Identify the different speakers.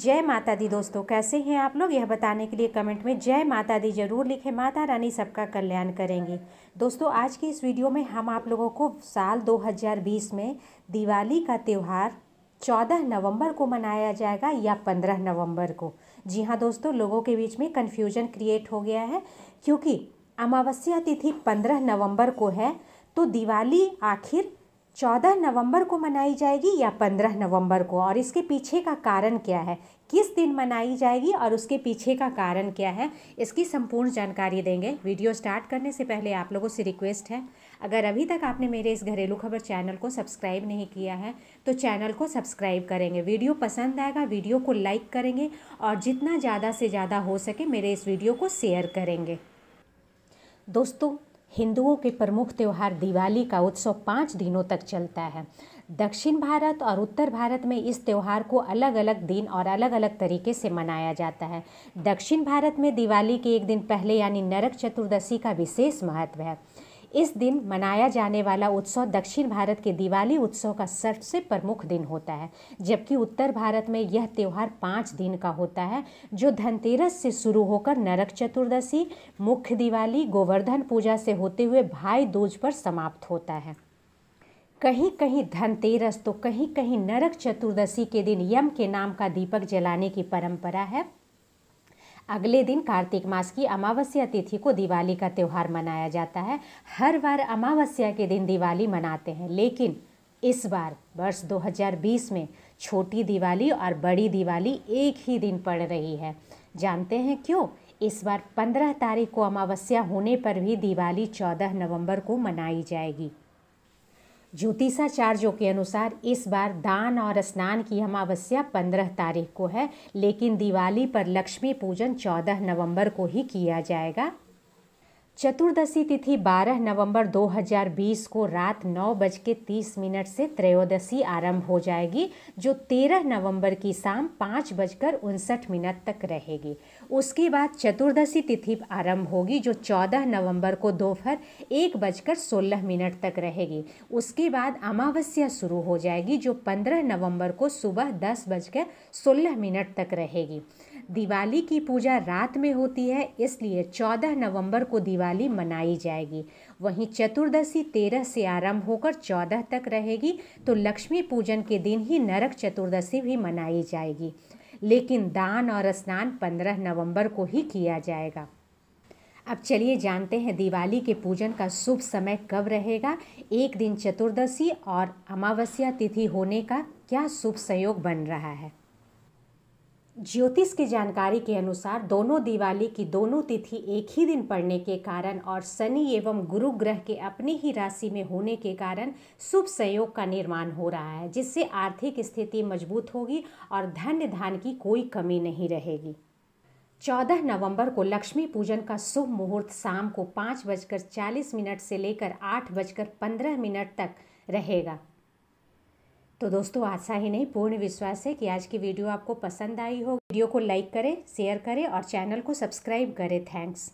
Speaker 1: जय माता दी दोस्तों कैसे हैं आप लोग यह बताने के लिए कमेंट में जय माता दी जरूर लिखें माता रानी सबका कल्याण करेंगी दोस्तों आज की इस वीडियो में हम आप लोगों को साल 2020 में दिवाली का त्यौहार 14 नवंबर को मनाया जाएगा या 15 नवंबर को जी हाँ दोस्तों लोगों के बीच में कन्फ्यूजन क्रिएट हो गया है क्योंकि अमावस्या तिथि पंद्रह नवम्बर को है तो दिवाली आखिर चौदह नवंबर को मनाई जाएगी या पंद्रह नवंबर को और इसके पीछे का कारण क्या है किस दिन मनाई जाएगी और उसके पीछे का कारण क्या है इसकी संपूर्ण जानकारी देंगे वीडियो स्टार्ट करने से पहले आप लोगों से रिक्वेस्ट है अगर अभी तक आपने मेरे इस घरेलू खबर चैनल को सब्सक्राइब नहीं किया है तो चैनल को सब्सक्राइब करेंगे वीडियो पसंद आएगा वीडियो को लाइक करेंगे और जितना ज़्यादा से ज़्यादा हो सके मेरे इस वीडियो को शेयर करेंगे दोस्तों हिंदुओं के प्रमुख त्यौहार दिवाली का उत्सव पाँच दिनों तक चलता है दक्षिण भारत और उत्तर भारत में इस त्यौहार को अलग अलग दिन और अलग अलग तरीके से मनाया जाता है दक्षिण भारत में दिवाली के एक दिन पहले यानी नरक चतुर्दशी का विशेष महत्व है इस दिन मनाया जाने वाला उत्सव दक्षिण भारत के दिवाली उत्सव का सबसे प्रमुख दिन होता है जबकि उत्तर भारत में यह त्यौहार पाँच दिन का होता है जो धनतेरस से शुरू होकर नरक चतुर्दशी मुख्य दिवाली गोवर्धन पूजा से होते हुए भाई दूज पर समाप्त होता है कहीं कहीं धनतेरस तो कहीं कहीं नरक चतुर्दशी के दिन यम के नाम का दीपक जलाने की परंपरा है अगले दिन कार्तिक मास की अमावस्या तिथि को दिवाली का त्यौहार मनाया जाता है हर बार अमावस्या के दिन दिवाली मनाते हैं लेकिन इस बार वर्ष 2020 में छोटी दिवाली और बड़ी दिवाली एक ही दिन पड़ रही है जानते हैं क्यों इस बार 15 तारीख को अमावस्या होने पर भी दिवाली 14 नवंबर को मनाई जाएगी ज्योतिषाचार्यों के अनुसार इस बार दान और स्नान की अमावस्या पंद्रह तारीख को है लेकिन दिवाली पर लक्ष्मी पूजन चौदह नवंबर को ही किया जाएगा चतुर्दशी तिथि 12 नवंबर 2020 को रात नौ बज के तीस मिनट से त्रयोदशी आरंभ हो जाएगी जो 13 नवंबर की शाम पाँच बजकर उनसठ मिनट तक रहेगी उसके बाद चतुर्दशी तिथि आरंभ होगी जो 14 नवंबर को दोपहर एक बजकर सोलह मिनट तक रहेगी उसके बाद अमावस्या शुरू हो जाएगी जो 15 नवंबर को सुबह दस बजकर सोलह मिनट तक रहेगी दिवाली की पूजा रात में होती है इसलिए चौदह नवंबर को दिवाली दिवाली मनाई जाएगी वहीं चतुर्दशी तेरह से आरंभ होकर चौदह तक रहेगी तो लक्ष्मी पूजन के दिन ही नरक चतुर्दशी भी मनाई जाएगी लेकिन दान और स्नान पंद्रह नवंबर को ही किया जाएगा अब चलिए जानते हैं दिवाली के पूजन का शुभ समय कब रहेगा एक दिन चतुर्दशी और अमावस्या तिथि होने का क्या शुभ संयोग बन रहा है ज्योतिष की जानकारी के अनुसार दोनों दिवाली की दोनों तिथि एक ही दिन पड़ने के कारण और शनि एवं गुरु ग्रह के अपनी ही राशि में होने के कारण शुभ संयोग का निर्माण हो रहा है जिससे आर्थिक स्थिति मजबूत होगी और धन धान की कोई कमी नहीं रहेगी चौदह नवंबर को लक्ष्मी पूजन का शुभ मुहूर्त शाम को पाँच बजकर चालीस मिनट से लेकर आठ बजकर पंद्रह मिनट तक रहेगा तो दोस्तों आशा ही नहीं पूर्ण विश्वास है कि आज की वीडियो आपको पसंद आई हो वीडियो को लाइक करें शेयर करें और चैनल को सब्सक्राइब करें थैंक्स